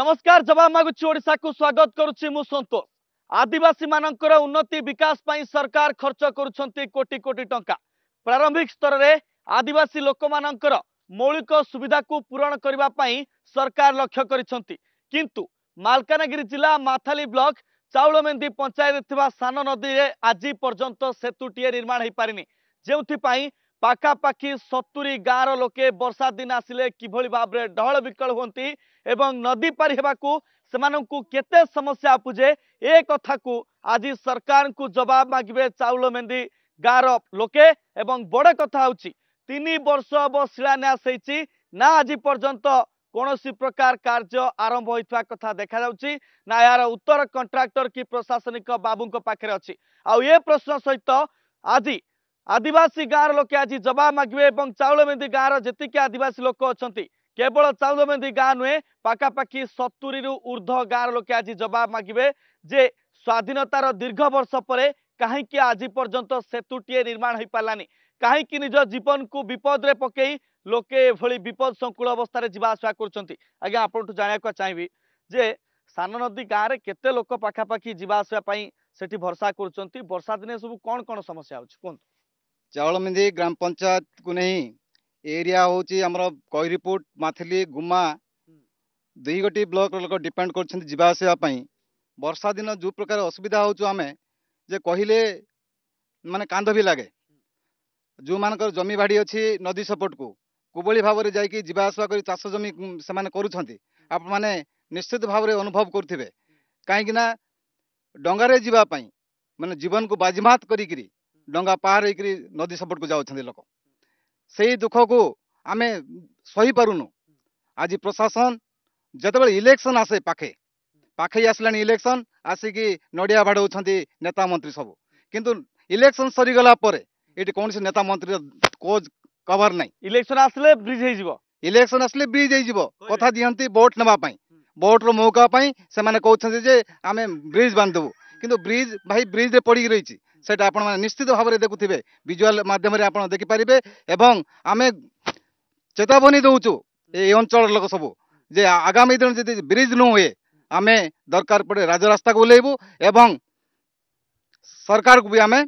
ନମସ୍କାର ଜବାବ ମାଗୁଛି ଓଡ଼ିଶାକୁ ସ୍ୱାଗତ କରୁଛି ମୁଁ ସନ୍ତୋଷ ଆଦିବାସୀମାନଙ୍କର ଉନ୍ନତି ବିକାଶ ପାଇଁ ସରକାର ଖର୍ଚ୍ଚ କରୁଛନ୍ତି କୋଟି କୋଟି ଟଙ୍କା ପ୍ରାରମ୍ଭିକ ସ୍ତରରେ ଆଦିବାସୀ ଲୋକମାନଙ୍କର ମୌଳିକ ସୁବିଧାକୁ ପୂରଣ କରିବା ପାଇଁ ସରକାର ଲକ୍ଷ୍ୟ କରିଛନ୍ତି କିନ୍ତୁ ମାଲକାନଗିରି ଜିଲ୍ଲା ମାଥାଲି ବ୍ଲକ ଚାଉଳମେନ୍ଦି ପଞ୍ଚାୟତରେ ଥିବା ସାନ ନଦୀରେ ଆଜି ପର୍ଯ୍ୟନ୍ତ ସେତୁଟିଏ ନିର୍ମାଣ ହୋଇପାରିନି ଯେଉଁଥିପାଇଁ পাখাপাখি সতুরি গাঁর লোকে বর্ষা দিন আসলে কিভাবে ভাবে ডহল বিকল হুঁতি এবং নদী পারি হওয়া সে কেতে সমস্যা আপুজে এ কথা কু আজি সরকার জবাব মাগবে চাউল মেন্দি গাঁর লোকে এবং বড় কথা হচ্ছে তিন বর্ষ হব শিলান্যাস হয়েছি না আজি পর্যন্ত কোণী প্রকার কার্য আরম্ভ হইতবা কথা দেখা যাচ্ছে না এর উত্তর কন্ট্রাক্টর কি প্রশাসনিক বাবুঙ্ পাখে অছি আ প্রশ্ন সহিত আজি ଆଦିବାସୀ ଗାଁର ଲୋକେ ଆଜି ଜବାବ ମାଗିବେ ଏବଂ ଚାଉଳମେନ୍ଦି ଗାଁର ଯେତିକି ଆଦିବାସୀ ଲୋକ ଅଛନ୍ତି କେବଳ ଚାଉଳମେନ୍ଦି ଗାଁ ନୁହେଁ ପାଖାପାଖି ସତୁରିରୁ ଉର୍ଦ୍ଧ୍ୱ ଗାଁର ଲୋକେ ଆଜି ଜବାବ ମାଗିବେ ଯେ ସ୍ୱାଧୀନତାର ଦୀର୍ଘ ବର୍ଷ ପରେ କାହିଁକି ଆଜି ପର୍ଯ୍ୟନ୍ତ ସେତୁଟିଏ ନିର୍ମାଣ ହୋଇପାରିଲାନି କାହିଁକି ନିଜ ଜୀବନକୁ ବିପଦରେ ପକାଇ ଲୋକେ ଏଭଳି ବିପଦ ସଂକୁଳ ଅବସ୍ଥାରେ ଯିବା ଆସିବା କରୁଛନ୍ତି ଆଜ୍ଞା ଆପଣଙ୍କଠୁ ଜାଣିବାକୁ ଚାହିଁବି ଯେ ସାନ ନଦୀ ଗାଁରେ କେତେ ଲୋକ ପାଖାପାଖି ଯିବା ଆସିବା ପାଇଁ ସେଠି ଭରସା କରୁଛନ୍ତି ବର୍ଷା ଦିନେ ସବୁ କ'ଣ କ'ଣ ସମସ୍ୟା ହେଉଛି କୁହନ୍ତୁ ଚାଉଳମିନ୍ଦି ଗ୍ରାମ ପଞ୍ଚାୟତକୁ ନେଇ ଏରିଆ ହେଉଛି ଆମର କଇରିପୁଟ ମାଥିଲି ଗୁମା ଦୁଇ ଗୋଟି ବ୍ଲକର ଲୋକ ଡିପେଣ୍ଡ କରୁଛନ୍ତି ଯିବା ଆସିବା ପାଇଁ ବର୍ଷା ଦିନ ଯେଉଁ ପ୍ରକାର ଅସୁବିଧା ହେଉଛୁ ଆମେ ଯେ କହିଲେ ମାନେ କାନ୍ଦ ବି ଲାଗେ ଯେଉଁମାନଙ୍କର ଜମି ବାଡ଼ି ଅଛି ନଦୀ ସପଟକୁ କୁଭଳି ଭାବରେ ଯାଇକି ଯିବା ଆସିବା କରି ଚାଷ ଜମି ସେମାନେ କରୁଛନ୍ତି ଆପଣମାନେ ନିଶ୍ଚିତ ଭାବରେ ଅନୁଭବ କରୁଥିବେ କାହିଁକିନା ଡଙ୍ଗାରେ ଯିବା ପାଇଁ ମାନେ ଜୀବନକୁ ବାଜିମାତ କରିକିରି ଡଙ୍ଗା ପାହାର ହେଇକରି ନଦୀ ସେପଟକୁ ଯାଉଛନ୍ତି ଲୋକ ସେଇ ଦୁଃଖକୁ ଆମେ ସହିପାରୁନୁ ଆଜି ପ୍ରଶାସନ ଯେତେବେଳେ ଇଲେକ୍ସନ ଆସେ ପାଖେ ପାଖେଇ ଆସିଲାଣି ଇଲେକ୍ସନ ଆସିକି ନଡ଼ିଆ ବାଡ଼ଉଛନ୍ତି ନେତା ମନ୍ତ୍ରୀ ସବୁ କିନ୍ତୁ ଇଲେକ୍ସନ ସରିଗଲା ପରେ ଏଠି କୌଣସି ନେତା ମନ୍ତ୍ରୀର କୋଜ କଭର ନାହିଁ ଇଲେକ୍ସନ ଆସିଲେ ବ୍ରିଜ ହେଇଯିବ ଇଲେକ୍ସନ ଆସିଲେ ବ୍ରିଜ ହେଇଯିବ କଥା ଦିଅନ୍ତି ଭୋଟ ନେବା ପାଇଁ ଭୋଟର ମୌକା ପାଇଁ ସେମାନେ କହୁଛନ୍ତି ଯେ ଆମେ ବ୍ରିଜ ବାନ୍ଧିଦେବୁ କିନ୍ତୁ ବ୍ରିଜ ଭାଇ ବ୍ରିଜରେ ପଡ଼ିକି ରହିଛି সেটা আপনার নিশ্চিত ভাবে দেখুবে ভিজুয়াল মাধ্যমে আপনার দেখিপারে এবং আমি চেতাবনী দেছু এই অঞ্চলের লোক সব যে আগামী দিন যদি ব্রিজ ন হুয়ে আমি দরকার পড়ে রাজরাস্তা ওলাইবু এবং সরকারকে বি আমি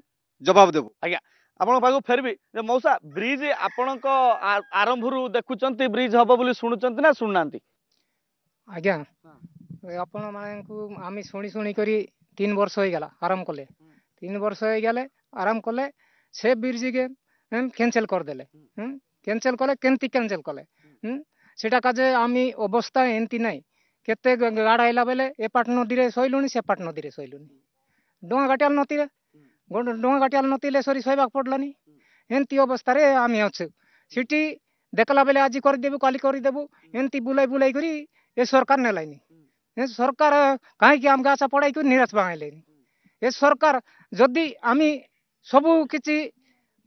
জবাব দেবু আজ্ঞা আপনার পাখ ফেরবি যে মৌসা ব্রিজ আপনার ମଉସା ବ୍ରିଜ୍ ব্রিজ হব বলে ବ୍ରିଜ୍ না ବୋଲି না আজ্ঞা আপনার ଆଜ୍ଞା আমি শুনে শুনে করে তিন বর্ষ হয়ে গেল আরম্ভ কলে তিন বর্ষ হয়ে গেলে আরাম করলে সে বীরজিকে ক্যান্সেল করে দিলে হুম ক্যান্সেল করে কেনতি ক্যান্সেল করে হুম সেটা কাজে আমি অবস্থা এনতি নাই କେତେ ଗାଡ଼ ଆଇଲା ବେଲେ ଏ ପାଟ ନଦୀରେ ଶୋଇଲୁଣି ସେ ପାଟ ନଦୀରେ ଶୋଇଲୁଣି ଡଙ୍ଗା କାଟିଆଲ ନଦୀରେ ଡଙ୍ଗା କାଟିଆଲ ନଦୀରେ ସରି ଶୋଇବାକୁ ପଡ଼ିଲାନି ଏମିତି ଅବସ୍ଥାରେ ଆମେ ଅଛୁ ସେଠି ଦେଖିଲା ବେଲେ ଆଜି କରିଦେବୁ କାଲି କରିଦେବୁ ଏମିତି ବୁଲେଇ ବୁଲେଇ କରି ଏ ସରକାର ନେଲାନି ସରକାର କାହିଁକି ଆମ ଗାଛ ପଡ଼ାଇକି ନିରାଶ ବାହାଇଲେନି ଏ ସରକାର ଯଦି ଆମେ ସବୁ କିଛି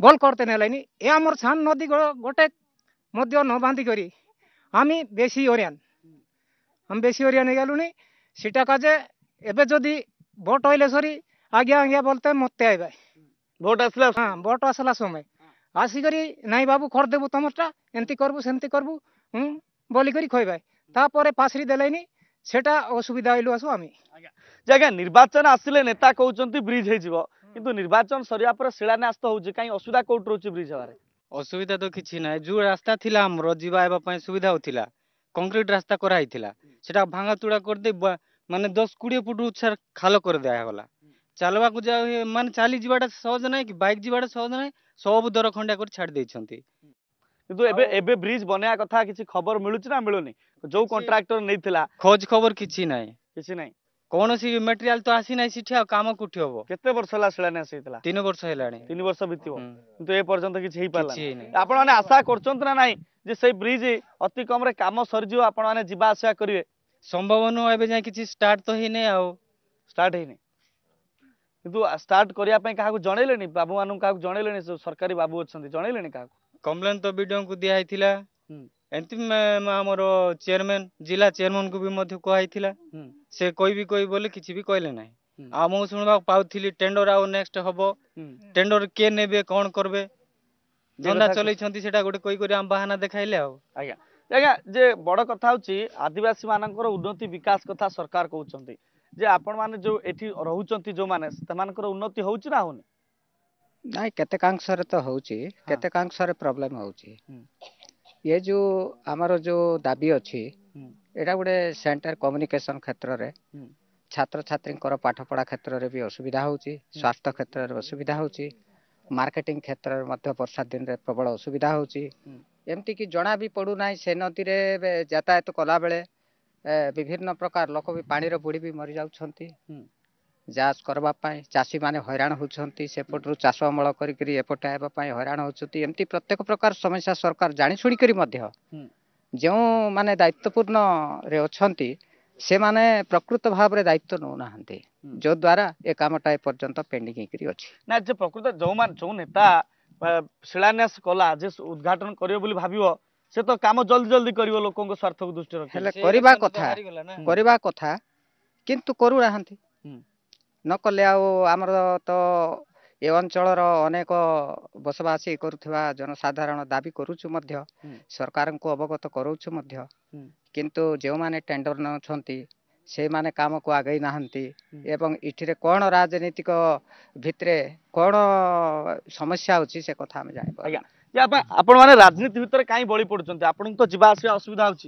ଭଲ କରତେ ନେଲାନି ଏ ଆମର ସାନ ନଦୀ ଗୋଟେ ମଧ୍ୟ ନ ବାନ୍ଧିକରି আমি বেশি ওরিয়ান আমি বেশি ওরিয়ান হয়ে গেলুনি সেটা কাজে এবে যদি ভোট হইলে সরি আগে আগে বলতে মরতে আইবে ভোট আসলে হ্যাঁ ভোট আসলা সময় আসিকরি নাই বাবু খড় দেবু তোমারটা এমতি করবু সেমতি করবু হুম বলিকরি খইবে তারপরে পাশরি দেলাইনি সেটা অসুবিধা হইলু আসু আমি যে আজ্ঞা ନିର୍ବାଚନ ଆସିଲେ ନେତା କହୁଛନ୍ତି ବ୍ରିଜ୍ ହେଇଯିବ କିନ୍ତୁ ନିର୍ବାଚନ ସରିବା ପରେ ଶିଳାନ୍ୟାସ ହଉଛି କାହିଁ ଅସୁବିଧା କୋଉଠି ରହୁଛି ବ୍ରିଜ୍ ହେବାରେ ଅସୁବିଧା ତ କିଛି ନାହିଁ ଯୋଉ ରାସ୍ତା ଥିଲା ଆମର ଯିବା ହେବା ପାଇଁ ସୁବିଧା ହଉଥିଲା କଂକ୍ରିଟ ରାସ୍ତା କରାହେଇଥିଲା ସେଟା ଭାଙ୍ଗାଚୁଡ଼ା କରିଦେଇ ମାନେ ଦଶ କୋଡ଼ିଏ ଫୁଟରୁ ସାର୍ ଖାଲ କରିଦିଆଗଲା ଚାଲିବାକୁ ମାନେ ଚାଲି ଯିବାଟା ସହଜ ନାହିଁ କି ବାଇକ୍ ଯିବାଟା ସହଜ ନାହିଁ ସବୁ ଦର ଖଣ୍ଡିଆ କରି ଛାଡ଼ି ଦେଇଛନ୍ତି କିନ୍ତୁ ଏବେ ଏବେ ବ୍ରିଜ ବନେଇବା କଥା କିଛି ଖବର ମିଳୁଛି ନା ମିଳୁନି ଯୋଉ କଣ୍ଟ୍ରାକ୍ଟର ନେଇଥିଲା ଖୋଜ ଖବର କିଛି ନାହିଁ କିଛି ନାହିଁ କୌଣସି ମେଟେରିଆଲ ତ ଆସି ନାହିଁ ସେଠି ଆଉ କାମ କୋଠି ହବ କେତେ ବର୍ଷ ହେଲା ଶିଳାନ୍ୟାସ ହେଇଥିଲା ତିନି ବର୍ଷ ହେଲାଣି ତିନି ବର୍ଷ ବିତିବ କିନ୍ତୁ ଏ ପର୍ଯ୍ୟନ୍ତ କିଛି ହେଇପାରିଲା ଆପଣ ମାନେ ଆଶା କରୁଛନ୍ତି ନା ନାହିଁ ଯେ ସେଇ ବ୍ରିଜ ଅତି କମରେ କାମ ସରିଯିବ ଆପଣ ମାନେ ଯିବା ଆସିବା କରିବେ ସମ୍ଭବ ନୁହଁ ଏବେ ଯାଏଁ କିଛି ଷ୍ଟାର୍ଟ ତ ହେଇନି ଆଉ ଷ୍ଟାର୍ଟ ହେଇନି କିନ୍ତୁ ଷ୍ଟାର୍ଟ କରିବା ପାଇଁ କାହାକୁ ଜଣେଇଲେଣି ବାବୁ ମାନଙ୍କୁ କାହାକୁ ଜଣେଇଲେଣି ସରକାରୀ ବାବୁ ଅଛନ୍ତି ଜଣେଇଲେଣି କାହାକୁ କମ୍ପ୍ଲେନ୍ ତ ବିଡ଼ିଓଙ୍କୁ ଦିଆହେଇଥିଲା ଏମିତି ଆମର ଚେୟାରମ୍ୟାନ୍ ଜିଲ୍ଲା ଚେୟାରମ୍ୟାନ୍ଙ୍କୁ ବି ମଧ୍ୟ କୁହାହେଇଥିଲା ସେ କହିବି କହିବି ବୋଲି କିଛି ବି କହିଲେ ନାହିଁ ଆଉ ମୁଁ ଶୁଣିବାକୁ ପାଉଥିଲି ଟେଣ୍ଡର ଆଉ ନେକ୍ସଟ ହବ ଟେଣ୍ଡର କିଏ ନେବେ କ'ଣ କରିବେ ଧନ୍ଦା ଚଲେଇଛନ୍ତି ସେଟା ଗୋଟେ କହିକରି ଆମ ବାହାନା ଦେଖାଇଲେ ଆଉ ଆଜ୍ଞା ଆଜ୍ଞା ଯେ ବଡ଼ କଥା ହେଉଛି ଆଦିବାସୀ ମାନଙ୍କର ଉନ୍ନତି ବିକାଶ କଥା ସରକାର କହୁଛନ୍ତି ଯେ ଆପଣମାନେ ଯେଉଁ ଏଠି ରହୁଛନ୍ତି ଯେଉଁମାନେ ସେମାନଙ୍କର ଉନ୍ନତି ହେଉଛି ନା ହଉନି ନାଇଁ କେତେକାଂଶରେ ତ ହଉଛି କେତେକାଂଶରେ ପ୍ରୋବ୍ଲେମ ହଉଛି ଇଏ ଯୋଉ ଆମର ଯୋଉ ଦାବି ଅଛି ଏଇଟା ଗୋଟେ ସେଣ୍ଟର କମ୍ୟୁନିକେସନ କ୍ଷେତ୍ରରେ ଛାତ୍ରଛାତ୍ରୀଙ୍କର ପାଠପଢ଼ା କ୍ଷେତ୍ରରେ ବି ଅସୁବିଧା ହେଉଛି ସ୍ୱାସ୍ଥ୍ୟ କ୍ଷେତ୍ରରେ ଅସୁବିଧା ହେଉଛି ମାର୍କେଟିଂ କ୍ଷେତ୍ରରେ ମଧ୍ୟ ବର୍ଷା ଦିନରେ ପ୍ରବଳ ଅସୁବିଧା ହେଉଛି ଏମିତିକି ଜଣା ବି ପଡ଼ୁନାହିଁ ସେ ନଦୀରେ ଯାତାୟାତ କଲାବେଳେ ବିଭିନ୍ନ ପ୍ରକାର ଲୋକ ବି ପାଣିରେ ବୁଡ଼ି ବି ମରିଯାଉଛନ୍ତି ଯାଞ୍ଚ କରିବା ପାଇଁ ଚାଷୀମାନେ ହଇରାଣ ହେଉଛନ୍ତି ସେପଟରୁ ଚାଷ ଅମଳ କରିକିରି ଏପଟେ ହେବା ପାଇଁ ହଇରାଣ ହେଉଛନ୍ତି ଏମିତି ପ୍ରତ୍ୟେକ ପ୍ରକାର ସମସ୍ୟା ସରକାର ଜାଣି ଶୁଣିକରି ମଧ୍ୟ ଯେଉଁମାନେ ଦାୟିତ୍ୱପୂର୍ଣ୍ଣରେ ଅଛନ୍ତି ସେମାନେ ପ୍ରକୃତ ଭାବରେ ଦାୟିତ୍ୱ ନେଉନାହାନ୍ତି ଯଦ୍ୱାରା ଏ କାମଟା ଏପର୍ଯ୍ୟନ୍ତ ପେଣ୍ଡିଂ ହେଇକିରି ଅଛି ନା ଯେ ପ୍ରକୃତ ଯେଉଁମାନେ ଯେଉଁ ନେତା ଶିଳାନ୍ୟାସ କଲା ଯେ ଉଦ୍ଘାଟନ କରିବ ବୋଲି ଭାବିବ ସେ ତ କାମ ଜଲ୍ଦି ଜଲ୍ଦି କରିବ ଲୋକଙ୍କ ସ୍ୱାର୍ଥକୁ ଦୃଷ୍ଟି ରଖି ହେଲେ କରିବା କଥା କରିବା କଥା କିନ୍ତୁ କରୁନାହାନ୍ତି ନ କଲେ ଆଉ ଆମର ତ ଏ ଅଞ୍ଚଳର ଅନେକ ବସବାସୀ କରୁଥିବା ଜନସାଧାରଣ ଦାବି କରୁଛୁ ମଧ୍ୟ ସରକାରଙ୍କୁ ଅବଗତ କରାଉଛୁ ମଧ୍ୟ କିନ୍ତୁ ଯେଉଁମାନେ ଟେଣ୍ଡର ନେଉଛନ୍ତି ସେମାନେ କାମକୁ ଆଗେଇ ନାହାନ୍ତି ଏବଂ ଏଠିରେ କ'ଣ ରାଜନୈତିକ ଭିତରେ କ'ଣ ସମସ୍ୟା ହେଉଛି ସେ କଥା ଆମେ ଜାଣିପାରୁ ଆଜ୍ଞା ଆପଣ ମାନେ ରାଜନୀତି ଭିତରେ କାହିଁ ବଳି ପଡୁଛନ୍ତି ଆପଣଙ୍କୁ ତ ଯିବା ଆସିବା ଅସୁବିଧା ହେଉଛି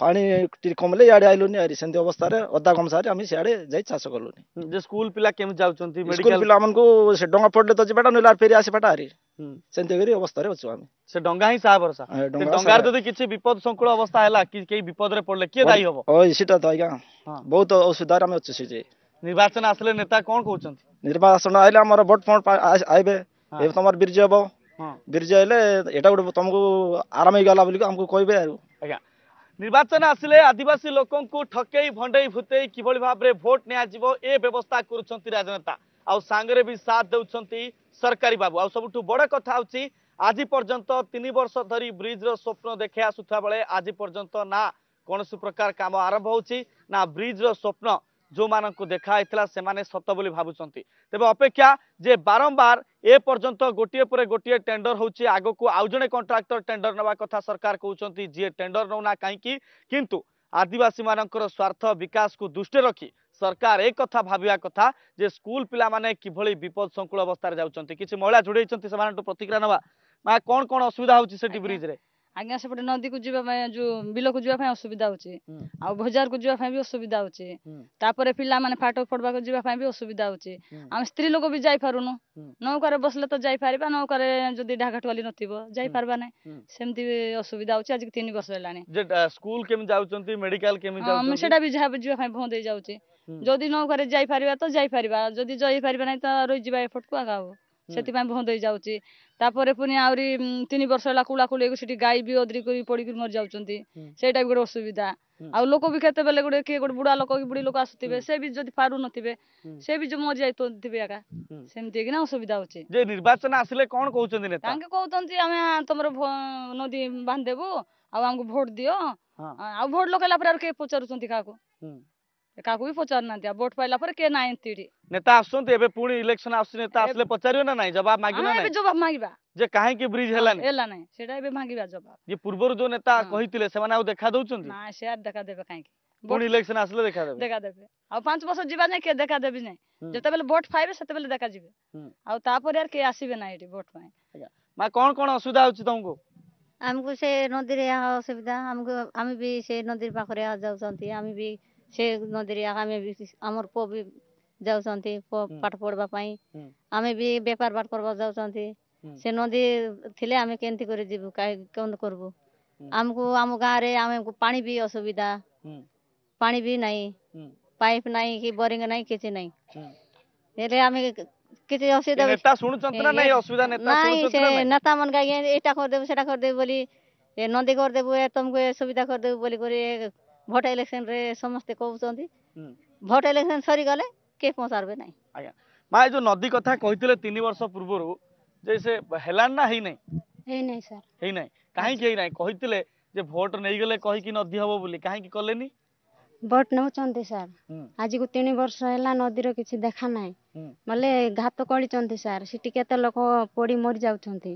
ପାଣି ଟିକେ କମିଲେ ଇଆଡ଼େ ଆଇଲୁନି ଆରି ସେମିତି ଅବସ୍ଥାରେ ଅଧା ଗମସାରେ ଆମେ ସିଆଡ଼େ ଯାଇ ଚାଷ କଲୁନି ଯେ ସ୍କୁଲ ପିଲା କେମିତି ଯାଉଛନ୍ତି ମେଡିକାଲ ପିଲାମାନଙ୍କୁ ସେ ଡଙ୍ଗା ପଡ଼ିଲେ ତ ଯିବାଟା ନହେଲେ ଫେରି ଆସିବାଟା ଆରି ସେମିତି କରି ଅବସ୍ଥାରେ ଅଛୁ ଆମେ ସେ ଡଙ୍ଗା ହିଁ ସାହା ଭରସା ଡଙ୍ଗାରେ ଯଦି କିଛି ବିପଦ ସଂକୁଳ ଅବସ୍ଥା ହେଲା କି କେହି ବିପଦରେ ପଡ଼ିଲେ କିଏ ଦାୟୀ ହବ ହଇ ସେଟା ତ ଆଜ୍ଞା ବହୁତ ଅସୁବିଧାରେ ଆମେ ଅଛୁ ସେ ନିର୍ବାଚନ ଆସିଲେ ନେତା କ'ଣ କହୁଛନ୍ତି ନିର୍ବାଚନ ଆଇଲେ ଆମର ଭୋଟ ଫୋଟ ଆଇବେ ଏବେ ତମର ବିର୍ଜ ହବ ବିର୍ଜ ହେଲେ ଏଇଟା ଗୋଟେ ତମକୁ ଆରାମ ହେଇଗଲା ବୋଲି ଆମକୁ କହିବେ ଆଉ ଆଜ୍ଞା নির্বাচন আসলে আদিবাসী লোক ঠকেই ভণ্ডেই ভূতেই কিভাবে ভাবে ভোট নিয়াযিব এ ব্যবস্থা করছেন রাজনেতা আউ বি সাথ দেউছেন সরকারি বাবু আবু বড় কথা হচ্ছে আজ পর্যন্ত তিন বর্ষ ধরি ব্রিজর স্বপ্ন দেখে আসুথা বেড়ে আজি পর্যন্ত না কোণী প্রকার কাম আরম্ভ হচ্ছে না ব্রিজর স্বপ্ন ଯେଉଁମାନଙ୍କୁ ଦେଖା ହେଇଥିଲା ସେମାନେ ସତ ବୋଲି ଭାବୁଛନ୍ତି ତେବେ ଅପେକ୍ଷା ଯେ ବାରମ୍ବାର ଏ ପର୍ଯ୍ୟନ୍ତ ଗୋଟିଏ ପରେ ଗୋଟିଏ ଟେଣ୍ଡର ହେଉଛି ଆଗକୁ ଆଉ ଜଣେ କଣ୍ଟ୍ରାକ୍ଟର ଟେଣ୍ଡର ନେବା କଥା ସରକାର କହୁଛନ୍ତି ଯିଏ ଟେଣ୍ଡର ନେଉନା କାହିଁକି କିନ୍ତୁ ଆଦିବାସୀମାନଙ୍କର ସ୍ୱାର୍ଥ ବିକାଶକୁ ଦୃଷ୍ଟିରେ ରଖି ସରକାର ଏ କଥା ଭାବିବା କଥା ଯେ ସ୍କୁଲ ପିଲାମାନେ କିଭଳି ବିପଦ ସଂକୁଳ ଅବସ୍ଥାରେ ଯାଉଛନ୍ତି କିଛି ମହିଳା ଯୋଡ଼େଇଛନ୍ତି ସେମାନଙ୍କଠୁ ପ୍ରତିକ୍ରିୟା ନେବା ମା କ'ଣ କ'ଣ ଅସୁବିଧା ହେଉଛି ସେଠି ବ୍ରିଜ୍ରେ ଆଜ୍ଞା ସେପଟେ ନଦୀକୁ ଯିବା ପାଇଁ ଯୋଉ ବିଲକୁ ଯିବା ପାଇଁ ଅସୁବିଧା ହଉଛି ଆଉ ବଜାରକୁ ଯିବା ପାଇଁ ବି ଅସୁବିଧା ହଉଛି ତାପରେ ପିଲାମାନେ ଫାଟ ଫୋଡବାକୁ ଯିବା ପାଇଁ ବି ଅସୁବିଧା ହଉଛି ଆମେ ସ୍ତ୍ରୀ ଲୋକ ବି ଯାଇପାରୁନୁ ନୌକାରେ ବସିଲେ ତ ଯାଇପାରିବା ନୌକାରେ ଯଦି ଢାକାଟୁଆଲି ନଥିବ ଯାଇପାରିବା ନାହିଁ ସେମିତି ଅସୁବିଧା ହଉଛି ଆଜି ତିନି ବର୍ଷ ହେଲାଣି ସ୍କୁଲ କେମିତି ଯାଉଛନ୍ତି ମେଡିକାଲ କେମିତି ସେଟା ବି ଯାହା ଯିବା ପାଇଁ ବନ୍ଦ ହେଇଯାଉଛି ଯଦି ନୌକାରେ ଯାଇପାରିବା ତ ଯାଇପାରିବା ଯଦି ଯାଇପାରିବା ନାହିଁ ତ ରହିଯିବା ଏପଟକୁ ଆଗ ହବ ସେଥିପାଇଁ ବନ୍ଦ ହେଇଯାଉଛି ତାପରେ ପୁଣି ଆହୁରି ତିନି ବର୍ଷ ହେଲା କୁଳା କୁଳେଇକୁ ସେଠି ଗାଈ ବି ଅଦରି କରି ପଡିକି ମରି ଯାଉଛନ୍ତି ସେଇଟା ବି ଗୋଟେ ଅସୁବିଧା ଆଉ ଲୋକ ବି କେତେବେଳେ ଗୋଟେ କିଏ ଗୋଟେ ବୁଢା ଲୋକ କି ବୁଢୀ ଲୋକ ଆସୁଥିବେ ସେ ବି ଯଦି ପାରୁନଥିବେ ସେ ବି ମରି ଯାଇଥିବେ ଏକା ସେମିତି କିନା ଅସୁବିଧା ହଉଛି ଯେ ନିର୍ବାଚନ ଆସିଲେ କଣ କହୁଛନ୍ତି ନେତା ତାଙ୍କେ କହୁଛନ୍ତି ଆମେ ତମର ନଦୀ ବାନ୍ଧିଦେବୁ ଆଉ ଆମକୁ ଭୋଟ ଦିଅ ଆଉ ଭୋଟ ଲଗେଇଲା ପରେ ଆଉ କିଏ ପଚାରୁଛନ୍ତି କାହାକୁ କାହାକୁ ବି ପଚାରୁନାହାନ୍ତି ଆଉ ଭୋଟ ପାଇଲା ପରେ କିଏ ନାହାନ୍ତି ଏଠି নেতা আসছন্তি এবে পুনি ইলেকশন আসছে নেতা আসলে পচারিও না নাই জবাব মাগিও না নাই জবাব মাগিবা যে কাহে কি ব্রিজ হেলানি হেলানি সেটা এবে মাগিবা জবাব যে পূর্বর যে নেতা কহিতিলে সেমানে আও দেখা দউচন্তি না সে আর দেখা দেবে কাহে পুনি ইলেকশন আসলে দেখা দেবে দেখা দেবে আর 5 বছর জিবা নাই কে দেখা দেবি নাই যেতবেলে ভোট পাইবে সেতবেলে দেখা জিবে আর তারপরে আর কে আসিবে না এটি ভোট পাই মা কোন কোন অসুবিধা হচ্ছে তোমাকে ଆମକୁ ସେ ନଦୀରେ ଏହା ଅସୁବିଧା ଆମକୁ ଆମେ ବି ସେ ନଦୀ ପାଖରେ ଯାଉଛନ୍ତି ଆମେ ବି ସେ ନଦୀରେ ଆମେ ବି ଆମର ପୁଅ ବି ଯାଉଛନ୍ତି ପାଠ ପଢିବା ପାଇଁ ଆମେ ବି ବେପାର ବାଟ କରିବା ଯାଉଛନ୍ତି ସେ ନଦୀ ଥିଲେ ଆମେ କେମିତି କରି ଯିବୁ କେମିତି କରିବୁ ଆମକୁ ଆମ ଗାଁରେ ଆମକୁ ପାଣି ବି ଅସୁବିଧା ପାଣି ବି ନାହିଁ ପାଇପ ନାହିଁ କି ବୋରିଂ ନାହିଁ କିଛି ନାହିଁ ହେଲେ ଆମେ କିଛି ଅସୁବିଧା ନେତା ଶୁଣୁଛନ୍ତି ନା ନାଇଁ ଅସୁବିଧା ନେତା ନାଇଁ ସେ ନେତା ମାନଙ୍କ ଆଜ୍ଞା ଏଇଟା କରିଦେବୁ ସେଟା କରିଦେବୁ ବୋଲି ଏ ନଦୀ କରିଦେବୁ ଏ ତମକୁ ଏ ସୁବିଧା କରିଦେବୁ ବୋଲି କରି ଭୋଟ ଇଲେକ୍ସନରେ ସମସ୍ତେ କହୁଛନ୍ତି ଭୋଟ ଇଲେକ୍ସନ ସରିଗଲେ কে পঁচারবে নাই আজ্ঞা মা এই যে নদী কথা কইতিলে 3 বর্ষ পূর্বরু যে সে হেলান না হেই নাই হেই নাই স্যার হেই নাই কাহি হেই নাই কইতিলে যে ভোট নেই গলে কই কি নদী হবো বলি কাহি কি কলেনি ভোট নেউচন্তি স্যার আজিকু 3 বর্ষ হেলা নদীর কিছু দেখা নাই বলে ঘাত করিছন্তি স্যার সেটি কেতে লোক পড়ি মরি যাউছন্তি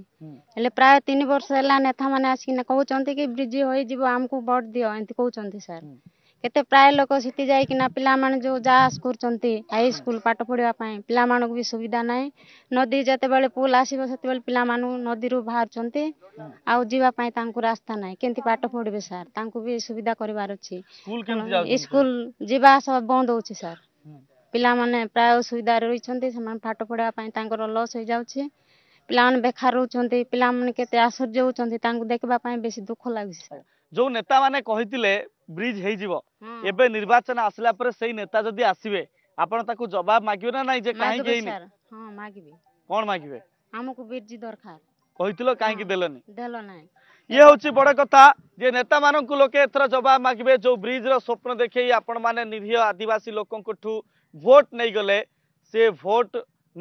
হেলে প্রায় 3 বর্ষ হেলা নেতা মানে আসিনা কহুছন্তি কি ব্রিজ হই যিব আমকু ভোট দিও এন্তি কহুছন্তি স্যার କେତେ ପ୍ରାୟ ଲୋକ ସେଠି ଯାଇକିନା ପିଲାମାନେ ଯେଉଁ ଯାହା ଆସ କରୁଛନ୍ତି ହାଇସ୍କୁଲ ପାଠ ପଢ଼ିବା ପାଇଁ ପିଲାମାନଙ୍କୁ ବି ସୁବିଧା ନାହିଁ ନଦୀ ଯେତେବେଳେ ପୁଲ ଆସିବ ସେତେବେଳେ ପିଲାମାନଙ୍କୁ ନଦୀରୁ ବାହାରୁଛନ୍ତି ଆଉ ଯିବା ପାଇଁ ତାଙ୍କୁ ରାସ୍ତା ନାହିଁ କେମିତି ପାଠ ପଢ଼ିବେ ସାର୍ ତାଙ୍କୁ ବି ସୁବିଧା କରିବାର ଅଛି ସ୍କୁଲ ଯିବା ଆସିବା ବନ୍ଦ ହେଉଛି ସାର୍ ପିଲାମାନେ ପ୍ରାୟ ଅସୁବିଧାରେ ରହିଛନ୍ତି ସେମାନେ ପାଠ ପଢ଼ିବା ପାଇଁ ତାଙ୍କର ଲସ୍ ହେଇଯାଉଛି ପିଲାମାନେ ବେକାର ରହୁଛନ୍ତି ପିଲାମାନେ କେତେ ଆଶ୍ଚର୍ଯ୍ୟ ହେଉଛନ୍ତି ତାଙ୍କୁ ଦେଖିବା ପାଇଁ ବେଶୀ ଦୁଃଖ ଲାଗୁଛି ସାର୍ ଯେଉଁ ନେତାମାନେ କହିଥିଲେ ବ୍ରିଜ୍ ହେଇଯିବ ଏବେ ନିର୍ବାଚନ ଆସିଲା ପରେ ସେଇ ନେତା ଯଦି ଆସିବେ ଆପଣ ତାକୁ ଜବାବ ମାଗିବେ ନା ନାଇଁ ଯେ କାହିଁକି ହେଇନି ହଁ ମାଗିବି କଣ ମାଗିବେ ଆମକୁ ବ୍ରିଜ୍ ଦରକାର କହିଥିଲ କାହିଁକି ଦେଲନି ଦେଲ ନାହିଁ ଇଏ ହେଉଛି ବଡ଼ କଥା ଯେ ନେତାମାନଙ୍କୁ ଲୋକେ ଏଥର ଜବାବ ମାଗିବେ ଯୋଉ ବ୍ରିଜ୍ର ସ୍ୱପ୍ନ ଦେଖେଇ ଆପଣମାନେ ନିରୀହ ଆଦିବାସୀ ଲୋକଙ୍କଠୁ ଭୋଟ ନେଇଗଲେ ସେ ଭୋଟ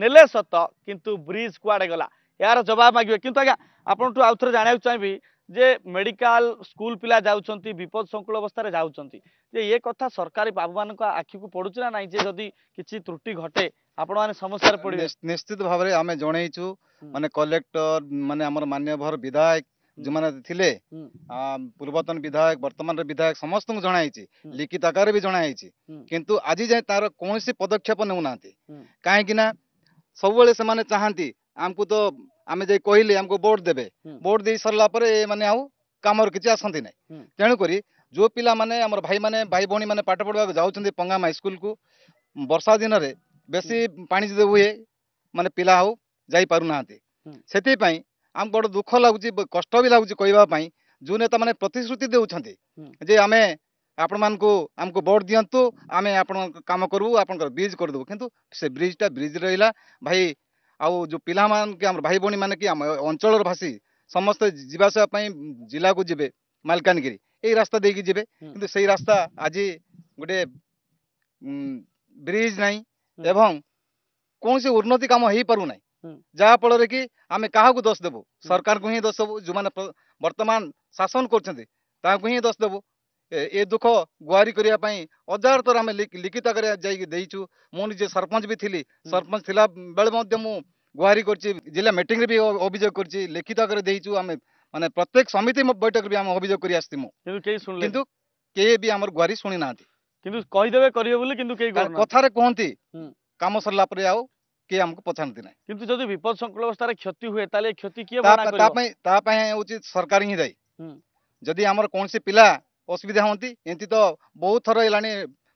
ନେଲେ ସତ କିନ୍ତୁ ବ୍ରିଜ୍ କୁଆଡ଼େ ଗଲା ଏହାର ଜବାବ ମାଗିବେ କିନ୍ତୁ ଆଜ୍ଞା ଆପଣଙ୍କଠୁ ଆଉ ଥରେ ଜାଣିବାକୁ ଚାହିଁବି ଯେ ମେଡିକାଲ ସ୍କୁଲ ପିଲା ଯାଉଛନ୍ତି ବିପଦ ସଂକୁଳ ଅବସ୍ଥାରେ ଯାଉଛନ୍ତି ଯେ ଏ କଥା ସରକାରୀ ବାବୁମାନଙ୍କ ଆଖିକୁ ପଡୁଛି ନା ନାହିଁ ଯେ ଯଦି କିଛି ତ୍ରୁଟି ଘଟେ ଆପଣମାନେ ସମସ୍ୟାରେ ପଡିବେ ନିଶ୍ଚିତ ଭାବରେ ଆମେ ଜଣେଇଛୁ ମାନେ କଲେକ୍ଟର ମାନେ ଆମର ମାନ୍ୟବର ବିଧାୟକ ଯେଉଁମାନେ ଥିଲେ ପୂର୍ବତନ ବିଧାୟକ ବର୍ତ୍ତମାନର ବିଧାୟକ ସମସ୍ତଙ୍କୁ ଜଣାଇଛି ଲିଖିତ ଆକାରରେ ବି ଜଣାଇଛି କିନ୍ତୁ ଆଜି ଯାଏଁ ତାର କୌଣସି ପଦକ୍ଷେପ ନେଉନାହାନ୍ତି କାହିଁକି ନା ସବୁବେଳେ ସେମାନେ ଚାହାନ୍ତି ଆମକୁ ତ ଆମେ ଯାଇ କହିଲେ ଆମକୁ ଭୋଟ ଦେବେ ଭୋଟ ଦେଇ ସାରିଲା ପରେ ଏମାନେ ଆଉ କାମରେ କିଛି ଆସନ୍ତି ନାହିଁ ତେଣୁକରି ଯେଉଁ ପିଲାମାନେ ଆମର ଭାଇମାନେ ଭାଇ ଭଉଣୀମାନେ ପାଠ ପଢ଼ିବାକୁ ଯାଉଛନ୍ତି ପଙ୍ଗାମ ହାଇସ୍କୁଲକୁ ବର୍ଷା ଦିନରେ ବେଶୀ ପାଣି ଯଦି ହୁଏ ମାନେ ପିଲା ଆଉ ଯାଇପାରୁନାହାନ୍ତି ସେଥିପାଇଁ ଆମକୁ ବଡ଼ ଦୁଃଖ ଲାଗୁଛି କଷ୍ଟ ବି ଲାଗୁଛି କହିବା ପାଇଁ ଯେଉଁ ନେତାମାନେ ପ୍ରତିଶ୍ରୁତି ଦେଉଛନ୍ତି ଯେ ଆମେ ଆପଣମାନଙ୍କୁ ଆମକୁ ଭୋଟ ଦିଅନ୍ତୁ ଆମେ ଆପଣଙ୍କ କାମ କରିବୁ ଆପଣଙ୍କର ବ୍ରିଜ୍ କରିଦେବୁ କିନ୍ତୁ ସେ ବ୍ରିଜ୍ଟା ବ୍ରିଜ୍ ରହିଲା ଭାଇ ଆଉ ଯେଉଁ ପିଲାମାନକେ ଆମର ଭାଇ ଭଉଣୀମାନେ କି ଆମ ଅଞ୍ଚଳର ଭାଷୀ ସମସ୍ତେ ଯିବା ଆସିବା ପାଇଁ ଜିଲ୍ଲାକୁ ଯିବେ ମାଲକାନଗିରି ଏଇ ରାସ୍ତା ଦେଇକି ଯିବେ କିନ୍ତୁ ସେଇ ରାସ୍ତା ଆଜି ଗୋଟେ ବ୍ରିଜ ନାହିଁ ଏବଂ କୌଣସି ଉନ୍ନତି କାମ ହେଇପାରୁନାହିଁ ଯାହାଫଳରେ କି ଆମେ କାହାକୁ ଦୋଷ ଦେବୁ ସରକାରଙ୍କୁ ହିଁ ଦୋଷ ଦେବୁ ଯେଉଁମାନେ ବର୍ତ୍ତମାନ ଶାସନ କରୁଛନ୍ତି ତାହାକୁ ହିଁ ଦୋଷ ଦେବୁ ए दुख गुहारी करने अजार थर आम लिखित कर जाइए सरपंच भी थी सरपंच थी बेले मु गुहारी कर जिला मीट भी अभोग कर लिखित आगे देचु आम मानते प्रत्येक समिति बैठक भी आम अभोग कर गुहारी शुणी ना कहीदे कर कथा कहते कम सरला किंतु विपद संकुल अवस्था क्षति हुए क्षति किए सरकार ही दायी जदि आम कौन पिला ଅସୁବିଧା ହୁଅନ୍ତି ଏମିତି ତ ବହୁତ ଥର ହେଲାଣି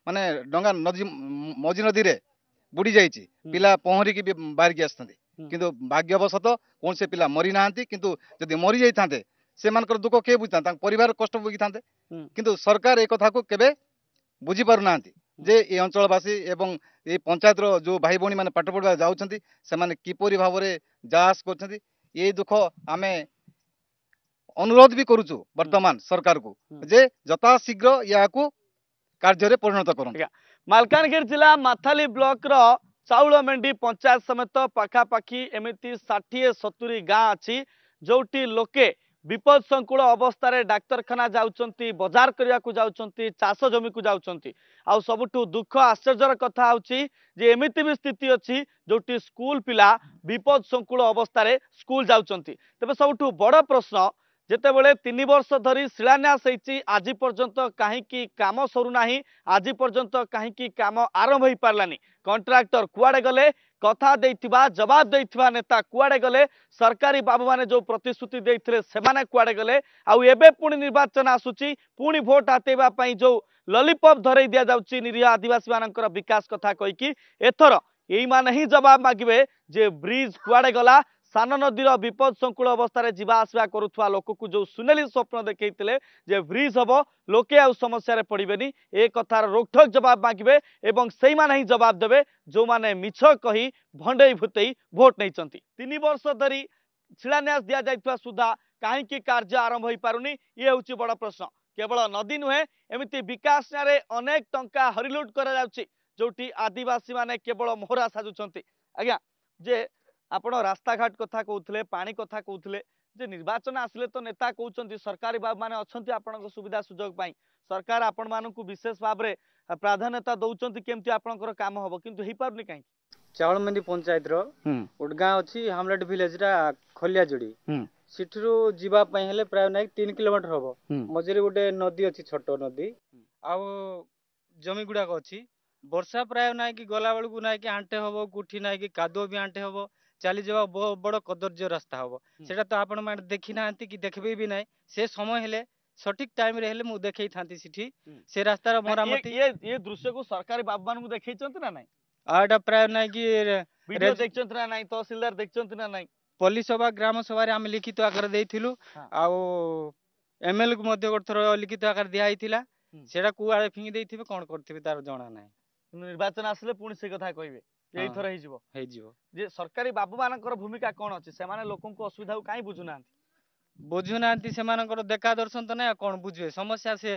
ମାନେ ଡଙ୍ଗା ନଦୀ ମଝି ନଦୀରେ ବୁଡ଼ି ଯାଇଛି ପିଲା ପହଁରିକି ବି ବାହାରିକି ଆସିଥାନ୍ତି କିନ୍ତୁ ଭାଗ୍ୟବଶତଃ କୌଣସି ପିଲା ମରିନାହାନ୍ତି କିନ୍ତୁ ଯଦି ମରି ଯାଇଥାନ୍ତେ ସେମାନଙ୍କର ଦୁଃଖ କିଏ ବୁଝିଥାନ୍ତେ ତାଙ୍କ ପରିବାର କଷ୍ଟ ଭୋଗିଥାନ୍ତେ କିନ୍ତୁ ସରକାର ଏ କଥାକୁ କେବେ ବୁଝିପାରୁନାହାନ୍ତି ଯେ ଏ ଅଞ୍ଚଳବାସୀ ଏବଂ ଏ ପଞ୍ଚାୟତର ଯେଉଁ ଭାଇ ଭଉଣୀମାନେ ପାଠ ପଢ଼ିବା ଯାଉଛନ୍ତି ସେମାନେ କିପରି ଭାବରେ ଯାଆସ କରୁଛନ୍ତି ଏ ଦୁଃଖ ଆମେ ଅନୁରୋଧ ବି କରୁଛୁ ବର୍ତ୍ତମାନ ସରକାରକୁ ଯେ ଯଥା ଶୀଘ୍ର ଏହାକୁ କାର୍ଯ୍ୟରେ ପରିଣତ କରନ୍ତି ମାଲକାନଗିରି ଜିଲ୍ଲା ମାଥାଲି ବ୍ଲକର ଚାଉଳ ମେଣ୍ଡି ପଞ୍ଚାୟତ ସମେତ ପାଖାପାଖି ଏମିତି ଷାଠିଏ ସତୁରି ଗାଁ ଅଛି ଯେଉଁଠି ଲୋକେ ବିପଦ ସଂକୁଳ ଅବସ୍ଥାରେ ଡାକ୍ତରଖାନା ଯାଉଛନ୍ତି ବଜାର କରିବାକୁ ଯାଉଛନ୍ତି ଚାଷ ଜମିକୁ ଯାଉଛନ୍ତି ଆଉ ସବୁଠୁ ଦୁଃଖ ଆଶ୍ଚର୍ଯ୍ୟର କଥା ହେଉଛି ଯେ ଏମିତି ବି ସ୍ଥିତି ଅଛି ଯେଉଁଠି ସ୍କୁଲ ପିଲା ବିପଦ ସଂକୁଳ ଅବସ୍ଥାରେ ସ୍କୁଲ ଯାଉଛନ୍ତି ତେବେ ସବୁଠୁ ବଡ଼ ପ୍ରଶ୍ନ যেতবে তিন বর্ষ ধর শিলান্যাস হয়েছি আজ পর্যন্ত কী কাম সরুনা আজ পর্যন্ত কী কাম আরম্ভ হয়ে পারানি কন্ট্রাক্টর কুয়াড়ে গলে কথা দেইথিবা জবাব দেইথিবা নেতা কুয়াড়ে গলে সরকারি বাবু মানে যে প্রতিশ্রুতি দেইথিলে সেমানে কুয়াড়ে গলে আউ এবে পুনি নির্বাচন আসুচি পুনি ভোট হাতেইবা পাই যে ললিপপ ধরাই দিয়া যাচ্ছে নিরীহ আদিবাসী মানকর বিকাশ কথা কইকি এথর এইমানে ହିଁ ଜବାବ ମାଗିବେ ଯେ ବ୍ରିଜ କୁଆଡ଼େ ଗଲା ସାନ ନଦୀର ବିପଦ ସଂକୁଳ ଅବସ୍ଥାରେ ଯିବା ଆସିବା କରୁଥିବା ଲୋକକୁ ଯେଉଁ ସୁନେଲି ସ୍ୱପ୍ନ ଦେଖେଇଥିଲେ ଯେ ବ୍ରିଜ୍ ହବ ଲୋକେ ଆଉ ସମସ୍ୟାରେ ପଡ଼ିବେନି ଏ କଥାର ରୋକଠୋକ୍ ଜବାବ ମାଗିବେ ଏବଂ ସେଇମାନେ ହିଁ ଜବାବ ଦେବେ ଯେଉଁମାନେ ମିଛ କହି ଭଣ୍ଡେଇ ଭୁତେଇ ଭୋଟ ନେଇଛନ୍ତି ତିନି ବର୍ଷ ଧରି ଶିଳାନ୍ୟାସ ଦିଆଯାଇଥିବା ସୁଦ୍ଧା କାହିଁକି କାର୍ଯ୍ୟ ଆରମ୍ଭ ହୋଇପାରୁନି ଇଏ ହେଉଛି ବଡ଼ ପ୍ରଶ୍ନ କେବଳ ନଦୀ ନୁହେଁ ଏମିତି ବିକାଶ ନାଁରେ ଅନେକ ଟଙ୍କା ହରିଲୁଟ୍ କରାଯାଉଛି ଯେଉଁଠି ଆଦିବାସୀମାନେ କେବଳ ମୋହରା ସାଜୁଛନ୍ତି ଆଜ୍ଞା ଯେ ଆପଣ ରାସ୍ତାଘାଟ କଥା କହୁଥିଲେ ପାଣି କଥା କହୁଥିଲେ ଯେ ନିର୍ବାଚନ ଆସିଲେ ତ ନେତା କହୁଛନ୍ତି ସରକାରୀ ବାବୁମାନେ ଅଛନ୍ତି ଆପଣଙ୍କ ସୁବିଧା ସୁଯୋଗ ପାଇଁ ସରକାର ଆପଣମାନଙ୍କୁ ବିଶେଷ ଭାବରେ ପ୍ରାଧାନ୍ୟତା ଦେଉଛନ୍ତି କେମିତି ଆପଣଙ୍କର କାମ ହବ କିନ୍ତୁ ହେଇପାରୁନି କାହିଁକି ଚାଉଳମେଣ୍ଡି ପଞ୍ଚାୟତର ଗୋଟେ ଗାଁ ଅଛି ହାମଲେଟ ଭିଲେଜଟା ଖଲିଆଯୋଡ଼ି ସେଠିରୁ ଯିବା ପାଇଁ ହେଲେ ପ୍ରାୟ ନାଇଁ ତିନି କିଲୋମିଟର ହବ ମଝିରେ ଗୋଟେ ନଦୀ ଅଛି ଛୋଟ ନଦୀ ଆଉ ଜମି ଗୁଡ଼ାକ ଅଛି ବର୍ଷା ପ୍ରାୟ ନାହିଁ କି ଗଲାବେଳକୁ ନାହିଁ କି ଆଣ୍ଠେ ହବ ଗୁଠି ନାହିଁ କି କାଦୁଅ ବି ଆଣ୍ଠେ ହବ ଚାଲିଯିବା ବହୁ ବଡ଼ କଦର୍ଯ୍ୟ ରାସ୍ତା ହବ ସେଟା ତ ଆପଣମାନେ ଦେଖିନାହାନ୍ତି କି ଦେଖିବେ ବି ନାହିଁ ସେ ସମୟ ହେଲେ ସଠିକ ଟାଇମରେ ହେଲେ ମୁଁ ଦେଖେଇଥାନ୍ତି ସେଠି ସେ ରାସ୍ତାର ମରାମତି ଏ ଦୃଶ୍ୟକୁ ସରକାରୀ ବାବୁ ମାନଙ୍କୁ ଦେଖେଇଛନ୍ତି ନା ନାହିଁ ଆଉ ଏଇଟା ପ୍ରାୟ ନାଇଁ କି ଦେଖିଛନ୍ତି ନା ନାହିଁ ତହସିଲଦାର ଦେଖିଛନ୍ତି ନା ନାହିଁ ପଲ୍ଲୀ ସଭା ଗ୍ରାମ ସଭାରେ ଆମେ ଲିଖିତ ଆକାର ଦେଇଥିଲୁ ଆଉ ଏମଏଲଏକୁ ମଧ୍ୟ ଗୋଟେ ଥର ଲିଖିତ ଆକାର ଦିଆହେଇଥିଲା ସେଇଟା କୁଆଡ଼େ ଫିଙ୍ଗି ଦେଇଥିବେ କ'ଣ କରିଥିବେ ତାର ଜଣା ନାହିଁ ନିର୍ବାଚନ ଆସିଲେ ପୁଣି ସେ କଥା କହିବେ ଏଇଥର ହେଇଯିବ ହେଇଯିବ ଯେ ସରକାରୀ ବାବୁ ମାନଙ୍କର ଭୂମିକା କଣ ଅଛି ସେମାନେ ଲୋକଙ୍କ ଅସୁବିଧାକୁ କାଇଁ ବୁଝୁନାହାନ୍ତି ବୁଝୁନାହାନ୍ତି ସେମାନଙ୍କର ଦେଖା ଦର୍ଶନ ତ ନାଇଁ ଆଉ କଣ ବୁଝିବେ ସମସ୍ୟା ସେ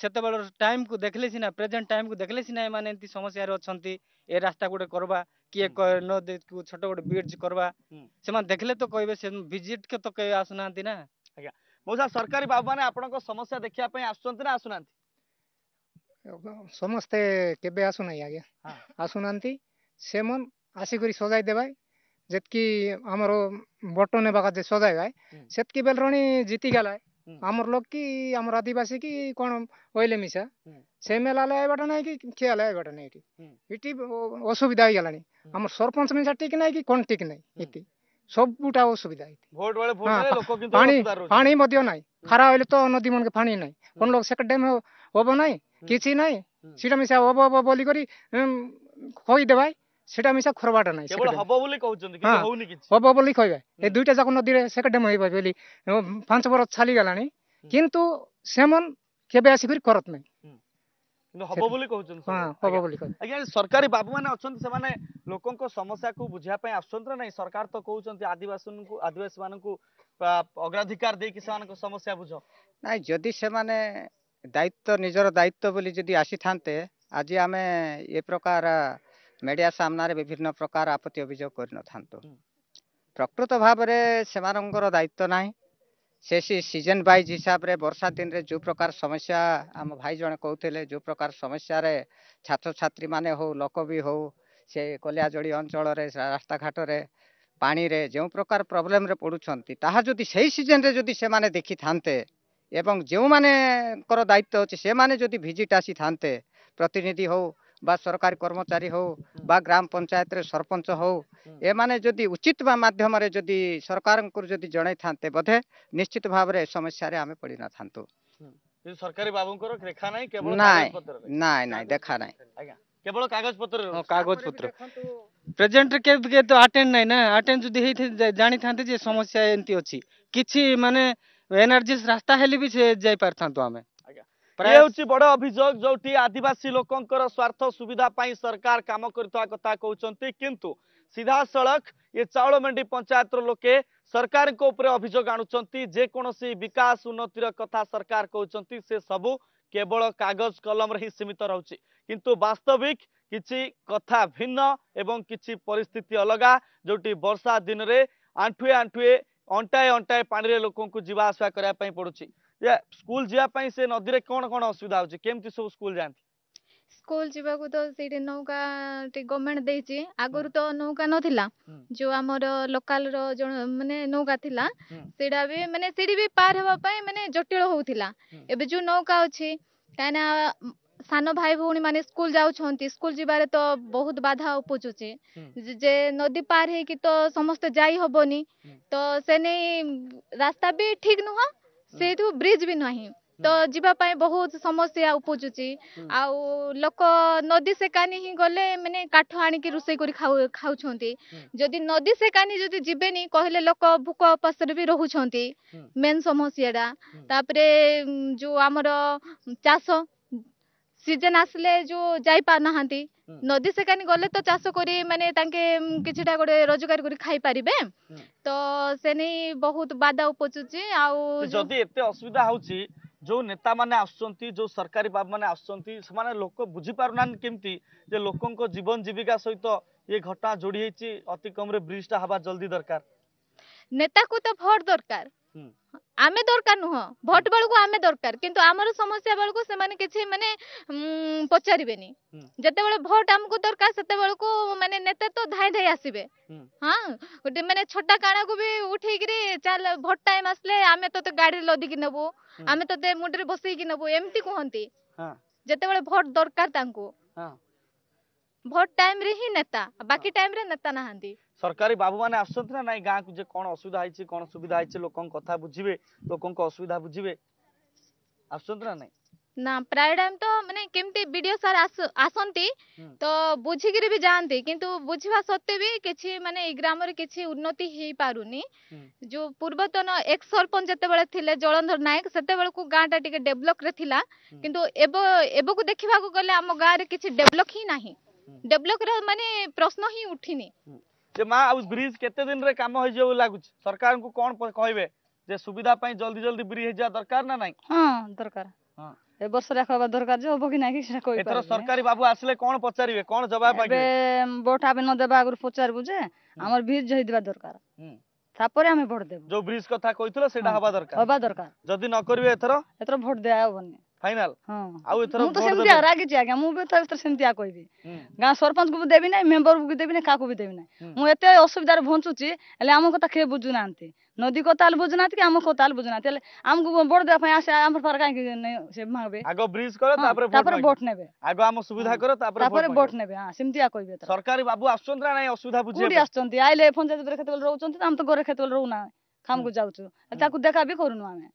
ସେତେବେଳେ ଟାଇମ କୁ ଦେଖିଲେ ସିନା ପ୍ରେଜେଣ୍ଟ ଟାଇମ କୁ ଦେଖିଲେ ସିନା ଏମାନେ ଏମିତି ସମସ୍ୟାରେ ଅଛନ୍ତି ଏ ରାସ୍ତା ଗୋଟେ କରବା କିଏ ନ ଦେଖିବୁ ଛୋଟ ଗୋଟେ ବ୍ରିଜ କରବା ସେମାନେ ଦେଖିଲେ ତ କହିବେ ସେ ଭିଜିଟ କେ ତ କେବେ ଆସୁନାହାନ୍ତି ନା ଆଜ୍ଞା ମଉସା ସରକାରୀ ବାବୁ ମାନେ ଆପଣଙ୍କ ସମସ୍ୟା ଦେଖିବା ପାଇଁ ଆସୁଛନ୍ତି ନା ଆସୁନାହାନ୍ତି ସମସ୍ତେ କେବେ ଆସୁନାହିଁ ଆଜ୍ଞା ଆସୁନାହାନ୍ତି ସେମନ୍ ଆସିକରି ସଜାଇ ଦେବାଏ ଯେତ୍କି ଆମର ବଟନେ ବାଗା ଯେ ସଜାଇ ଗାଏ ସେତ୍କି ବେଲରଣୀ ଜିତିଗଲା ଆମର ଲୋକ କି ଆମର ଆଦିବାସୀ କି କ'ଣ କହିଲେ ମିଶା ସେ ମେଲା ଲାଇବାଟା ନାହିଁ କି ଖିଆ ଲାଇବାଟା ନାହିଁ ଏଠି ଏଠି ଅସୁବିଧା ହେଇଗଲାଣି ଆମର ସରପଞ୍ଚ ମିଶା ଠିକ ନାହିଁ କି କ'ଣ ଠିକ ନାହିଁ ଏଠି ସବୁଟା ଅସୁବିଧା ପାଣି ପାଣି ମଧ୍ୟ ନାହିଁ ଖରା ହେଲେ ତ ନଦୀ ମାନକେ ପାଣି ନାହିଁ କ'ଣ ଲୋକ ସେଟା ଡ୍ୟାମ୍ ହବ ନାହିଁ କିଛି ନାହିଁ ସେଟା ମିଶା ହବ ହବ ବୋଲିକରି କହିଦେବାଏ সেটা মিশা খরবাটা নাই কেবল হব বলি কহুচন্তি কিন্তু হউনি কিছু হব বলি কইবে এই দুইটা যাক নদীরে সেকা ডেম হই পাবে বলি পাঁচ বরষ ছালি গলানি কিন্তু সেমন কেবে আসি করি করত নাই হব ବୋଲି କହୁଛନ୍ତି ହବ ବୋଲି ଆଜ୍ଞା ସରକାରୀ ବାବୁମାନେ ଅଛନ୍ତି ସେମାନେ ଲୋକଙ୍କ ସମସ୍ୟାକୁ ବୁଝିବା ପାଇଁ ଆସୁଛନ୍ତି ନା ନାହିଁ ସରକାର ତ କହୁଛନ୍ତି ଆଦିବାସୀଙ୍କୁ ଆଦିବାସୀ ମାନଙ୍କୁ ଅଗ୍ରାଧିକାର ଦେଇକି ସେମାନଙ୍କ ସମସ୍ୟା ବୁଝ ନାଇଁ ଯଦି ସେମାନେ ଦାୟିତ୍ୱ ନିଜର ଦାୟିତ୍ୱ ବୋଲି ଯଦି ଆସିଥାନ୍ତେ ଆଜି ଆମେ ଏ ପ୍ରକାର ମିଡ଼ିଆ ସାମ୍ନାରେ ବିଭିନ୍ନ ପ୍ରକାର ଆପତ୍ତି ଅଭିଯୋଗ କରିନଥାନ୍ତୁ ପ୍ରକୃତ ଭାବରେ ସେମାନଙ୍କର ଦାୟିତ୍ୱ ନାହିଁ ସେ ସିଜନ୍ ୱାଇଜ୍ ହିସାବରେ ବର୍ଷା ଦିନରେ ଯେଉଁ ପ୍ରକାର ସମସ୍ୟା ଆମ ଭାଇ ଜଣେ କହୁଥିଲେ ଯେଉଁ ପ୍ରକାର ସମସ୍ୟାରେ ଛାତ୍ରଛାତ୍ରୀମାନେ ହଉ ଲୋକ ବି ହଉ ସେ କଲିଆଜଡ଼ି ଅଞ୍ଚଳରେ ରାସ୍ତାଘାଟରେ ପାଣିରେ ଯେଉଁ ପ୍ରକାର ପ୍ରୋବ୍ଲେମ୍ରେ ପଡ଼ୁଛନ୍ତି ତାହା ଯଦି ସେଇ ସିଜନ୍ରେ ଯଦି ସେମାନେ ଦେଖିଥାନ୍ତେ ଏବଂ ଯେଉଁମାନଙ୍କର ଦାୟିତ୍ୱ ଅଛି ସେମାନେ ଯଦି ଭିଜିଟ୍ ଆସିଥାନ୍ତେ ପ୍ରତିନିଧି ହଉ ବା ସରକାରୀ କର୍ମଚାରୀ ହେଉ ବା ଗ୍ରାମ ପଞ୍ଚାୟତରେ ସରପଞ୍ଚ ହେଉ ଏମାନେ ଯଦି ଉଚିତ ବା ମାଧ୍ୟମରେ ଯଦି ସରକାରଙ୍କୁ ଯଦି ଜଣାଇଥାନ୍ତେ ବୋଧେ ନିଶ୍ଚିତ ଭାବରେ ଏ ସମସ୍ୟାରେ ଆମେ ପଡ଼ିନଥାନ୍ତୁ ସରକାରୀ ବାବୁଙ୍କର ଦେଖା ନାହିଁ କେବଳ ନାଇଁ ନାଇଁ ଦେଖା ନାହିଁ ଆଜ୍ଞା କେବଳ କାଗଜ ପତ୍ର କାଗଜ ପତ୍ର ପ୍ରେଜେଣ୍ଟରେ କେବେ ତ ଆଟେଣ୍ଡ ନାହିଁ ନା ଆଟେଣ୍ଡ ଯଦି ହେଇଥାନ୍ତେ ଜାଣିଥାନ୍ତେ ଯେ ସମସ୍ୟା ଏମିତି ଅଛି କିଛି ମାନେ ଏନର୍ଜି ରାସ୍ତା ହେଲେ ବି ସେ ଯାଇପାରିଥାନ୍ତୁ ଆମେ ଏହା ବଡ ଅଭିଯୋଗ ଯୋଉଠି ଆଦିବାସୀ ଲୋକଙ୍କର ସ୍ୱାର୍ଥ ସୁବିଧା ପାଇଁ ସରକାର କାମ କରୁଥିବା କଥା କହୁଛନ୍ତି କିନ୍ତୁ ସିଧାସଳଖ ଏ ଚାଉଳ ମେଣ୍ଡି ପଞ୍ଚାୟତର ଲୋକେ ସରକାରଙ୍କ ଉପରେ ଅଭିଯୋଗ ଆଣୁଛନ୍ତି ଯେକୌଣସି ବିକାଶ ଉନ୍ନତିର କଥା ସରକାର କହୁଛନ୍ତି ସେ ସବୁ କେବଳ କାଗଜ କଲମରେ ହିଁ ସୀମିତ ରହୁଛି କିନ୍ତୁ ବାସ୍ତବିକ କିଛି କଥା ଭିନ୍ନ ଏବଂ କିଛି ପରିସ୍ଥିତି ଅଲଗା ଯୋଉଠି ବର୍ଷା ଦିନରେ ଆଣ୍ଠୁଏ ଆଣ୍ଠୁଏ ଅଣ୍ଟାଏ ଅଣ୍ଟାଏ ପାଣିରେ ଲୋକଙ୍କୁ ଯିବା ଆସିବା କରିବା ପାଇଁ ପଡୁଛି ସ୍କୁଲ ଯିବା ପାଇଁ ସେ ନଦୀରେ କ'ଣ କ'ଣ ଅସୁବିଧା ହେଉଛି କେମିତି ସବୁ ସ୍କୁଲ ଯାଆନ୍ତି ସ୍କୁଲ ଯିବାକୁ ତ ସେଇଠି ନୌକା ଗଭର୍ଣ୍ଣମେଣ୍ଟ ଦେଇଛି ଆଗରୁ ତ ନୌକା ନଥିଲା ଯୋଉ ଆମର ଲୋକାଲର ମାନେ ନୌକା ଥିଲା ସେଇଟା ବି ମାନେ ସେଇଠି ବି ପାର ହେବା ପାଇଁ ମାନେ ଜଟିଳ ହଉଥିଲା ଏବେ ଯୋଉ ନୌକା ଅଛି କାହିଁକିନା ସାନ ଭାଇ ଭଉଣୀ ମାନେ ସ୍କୁଲ ଯାଉଛନ୍ତି ସ୍କୁଲ ଯିବାରେ ତ ବହୁତ ବାଧା ଉପୁଜୁଛି ଯେ ନଦୀ ପାର ହେଇକି ତ ସମସ୍ତେ ଯାଇ ହବନି ତ ସେ ନେଇ ରାସ୍ତା ବି ଠିକ ନୁହଁ से तो ब्रिज भी ना तो जी बहुत समस्या उपजुची आउ लोक नदी सेकानी ही गले मैंने काठ आण आणिक रोसे खाऊँ जदि नदी सेकानी जो जीवन कहले लोक भूक पास भी रोच मेन समस्याटा जो आमर चाष ସିଜନ ଆସିଲେ ଯୋଉ ଯାଇପାରୁନାହାନ୍ତି ନଦୀ ସେକାନି ଗଲେ ତ ଚାଷ କରି ମାନେ ତାଙ୍କେ କିଛିଟା ଗୋଟେ ରୋଜଗାର କରି ଖାଇପାରିବେ ତ ସେ ନେଇ ବହୁତ ବାଧା ଉପୁଜୁଛି ଆଉ ଯଦି ଏତେ ଅସୁବିଧା ହଉଛି ଯୋଉ ନେତାମାନେ ଆସୁଛନ୍ତି ଯୋଉ ସରକାରୀ ବାବୁମାନେ ଆସୁଛନ୍ତି ସେମାନେ ଲୋକ ବୁଝିପାରୁନାହାନ୍ତି କେମିତି ଯେ ଲୋକଙ୍କ ଜୀବନ ଜୀବିକା ସହିତ ଏ ଘଟଣା ଯୋଡ଼ି ହେଇଛି ଅତି କମ୍ରେ ବ୍ରିଜଟା ହେବା ଜଲ୍ଦି ଦରକାର ନେତାକୁ ତ ଭୋଟ ଦରକାର हम्म। आमे दरकार नुह भोट बेल को आमे दरकार किंतु आमर समस्या बेल को से माने किछि माने हम्म, पचारिबेनी हम्म। जते बेल भोट आम को दरकार सते बेल को माने नेता तो धाय धाय आसीबे हां हाँ, गोटे माने छोटा काणा को भी उठैगिरे चल भोट टाइम आसले आमे तते गाडी लदि कि नबो आमे तते मुडरे बसै कि नबो एमति कहंती हां जते बेल भोट दरकार तांको हां भोट टाइम रे ही नेता बाकी टाइम रे नेता नहांदी सरकारी बाबू माने आसुंत ना नाही गां को जे कोन असुविधा आइछि कोन सुविधा आइछि लोकन कथा बुझिबे लोकन को असुविधा बुझिबे आसुंत ना नाही ना प्राय टाइम तो माने केमते वीडियो सर आसंती तो बुझिगिरि भी जानती किंतु बुझिबा सत्ते भी किछि माने ई ग्राम रे किछि उन्नति हे पारुनी जो पूर्वतन एक सरपंच जते बळे थिले जळंधर नायक सत्ते बळ को गांटा टिके डेवलप रे थिला किंतु एबो एबो को देखिबा को गले हम गां रे किछि डेवलप ही नाही ଡେଭଲପର ମାନେ ପ୍ରଶ୍ନ ହିଁ ଉଠିନି ଯେ ମା ଆଉ ବ୍ରିଜ କେତେ ଦିନରେ କାମ ହେଇଯିବ ବୋଲି ଲାଗୁଛି ସରକାରଙ୍କୁ କଣ କହିବେ ଯେ ସୁବିଧା ପାଇଁ ଜଲ୍ଦି ଜଲ୍ଦି ବ୍ରିଜ ହେଇଯିବା ଦରକାର ନା ନାଇଁ ହଁ ଦରକାର ହଁ ଏ ବର୍ଷ ଦେଖବା ଦରକାର ଯେ ହବ କି ନାହିଁ ସେଟା କହି ଏଥର ସରକାରୀ ବାବୁ ଆସିଲେ କଣ ପଚାରିବେ କଣ ଜବାବ ପାଇବେ ଭୋଟ ଆମେ ନ ଦେବା ଆଗରୁ ପଚାରିବୁ ଯେ ଆମର ବ୍ରିଜ ହେଇଥିବା ଦରକାର ତାପରେ ଆମେ ଭୋଟ ଦେବୁ ଯୋଉ ବ୍ରିଜ କଥା କହିଥିଲ ସେଟା ହବା ଦରକାର ହବା ଦରକାର ଯଦି ନ କରିବେ ଏଥର ଏଥର ଭୋଟ ଦିଆ ହବନି ফাইনাল ଆଉ ଏଥର ମୁଁ ତ ସେମିତି ରାଗିଛି ଆଜ୍ଞା ମୁଁ ବି ତ ଏଥର ସେମିତିଆ କହିବି ଗାଁ ସରପଞ୍ଚକୁ ବି ଦେବି ନାହିଁ ମେମ୍ବରକୁ ବି ଦେବି ନାହିଁ କାହାକୁ ବି ଦେବି ନାହିଁ ମୁଁ ଏତେ ଅସୁବିଧାରେ ବଞ୍ଚୁଛି ହେଲେ ଆମ କଥା କିଏ ବୁଝୁନାହାନ୍ତି ନଦୀ କଥା ହେଲେ ବୁଝୁନାହାନ୍ତି କି ଆମ କଥା ହେଲେ ବୁଝୁନାହାନ୍ତି ହେଲେ ଆମକୁ ଭୋଟ ଦେବା ପାଇଁ ଆସେ ଆମର ପାଖରେ କାହିଁକି ସେ ମାଗବେ ଆଗ ବ୍ରିଜ କର ତାପରେ ତାପରେ ଭୋଟ ନେବେ ଆଗ ଆମ ସୁବିଧା କର ତାପରେ ଭୋଟ ନେବେ ହଁ ସେମିତିଆ କହିବେ ସରକାର ବାବୁ ଆସୁଛନ୍ତି ନା ନାହିଁ ଅସୁବିଧା ବୁଝି ଆସୁଛନ୍ତି ଆଇଲେ ପଞ୍ଚାୟତ କେତେବେଳେ ରହୁଛନ୍ତି ଆମ ତ ଘରେ କେତେବେଳେ ରହୁନାହିଁ ଖାମକୁ ଯାଉଛୁ ତାକୁ ଦେଖା ବି କରୁନୁ ଆମେ